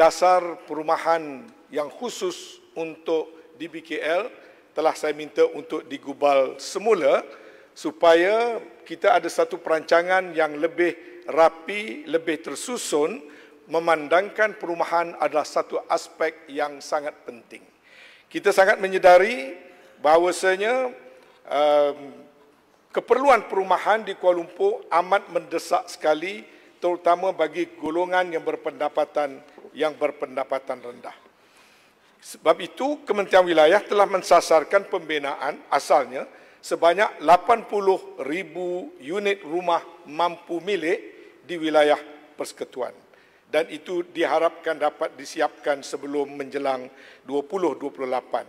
dasar perumahan yang khusus untuk di BKL telah saya minta untuk digubal semula supaya kita ada satu perancangan yang lebih rapi, lebih tersusun memandangkan perumahan adalah satu aspek yang sangat penting. Kita sangat menyedari bahawasanya um, keperluan perumahan di Kuala Lumpur amat mendesak sekali terutama bagi golongan yang berpendapatan yang berpendapatan rendah. Sebab itu, Kementerian Wilayah telah mensasarkan pembinaan asalnya sebanyak 80,000 unit rumah mampu milik di wilayah persekutuan. Dan itu diharapkan dapat disiapkan sebelum menjelang 2028.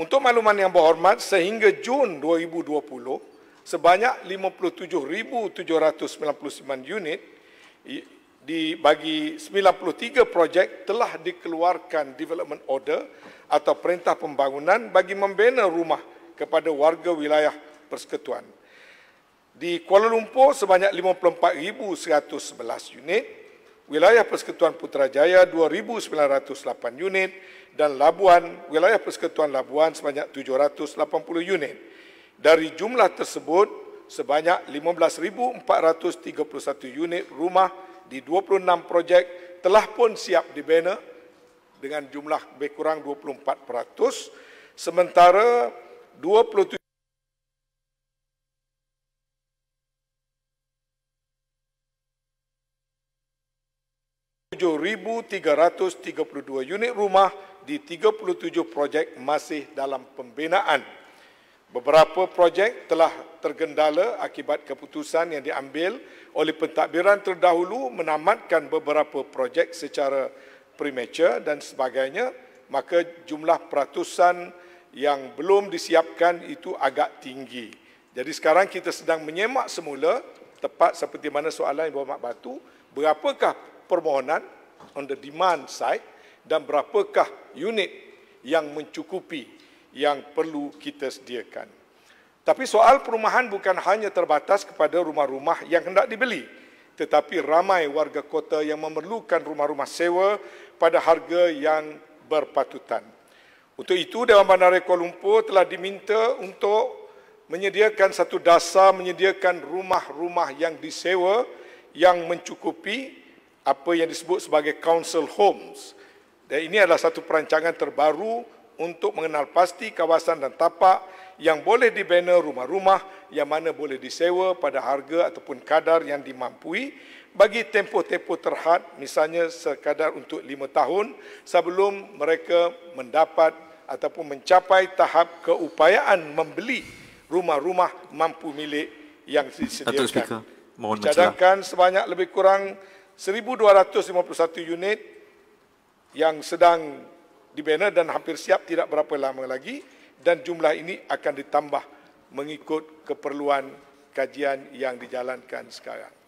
Untuk makluman yang berhormat, sehingga Jun 2020, sebanyak 57,799 unit di bagi 93 projek telah dikeluarkan development order atau perintah pembangunan bagi membina rumah kepada warga wilayah persekutuan. Di Kuala Lumpur sebanyak 54,111 unit, wilayah persekutuan Putrajaya 2,908 unit dan Labuan, wilayah persekutuan Labuan sebanyak 780 unit. Dari jumlah tersebut, sebanyak 15,431 unit rumah di 26 projek telah pun siap dibina dengan jumlah lebih kurang 24%. Sementara 27 7332 unit rumah di 37 projek masih dalam pembinaan. Beberapa projek telah tergendala akibat keputusan yang diambil oleh pentadbiran terdahulu menamatkan beberapa projek secara premature dan sebagainya, maka jumlah peratusan yang belum disiapkan itu agak tinggi. Jadi sekarang kita sedang menyemak semula, tepat seperti mana soalan yang Mak Batu, berapakah permohonan on the demand side dan berapakah unit yang mencukupi yang perlu kita sediakan. Tapi soal perumahan bukan hanya terbatas kepada rumah-rumah yang hendak dibeli, tetapi ramai warga kota yang memerlukan rumah-rumah sewa pada harga yang berpatutan. Untuk itu, Dewan Bandaraya Kuala Lumpur telah diminta untuk menyediakan satu dasar menyediakan rumah-rumah yang disewa yang mencukupi apa yang disebut sebagai council homes. Dan ini adalah satu perancangan terbaru untuk mengenal pasti kawasan dan tapak yang boleh dibina rumah-rumah yang mana boleh disewa pada harga ataupun kadar yang dimampui bagi tempoh-tempoh terhad misalnya sekadar untuk lima tahun sebelum mereka mendapat ataupun mencapai tahap keupayaan membeli rumah-rumah mampu milik yang disediakan. Cadangkan sebanyak lebih kurang 1,251 unit yang sedang dibina dan hampir siap tidak berapa lama lagi dan jumlah ini akan ditambah mengikut keperluan kajian yang dijalankan sekarang.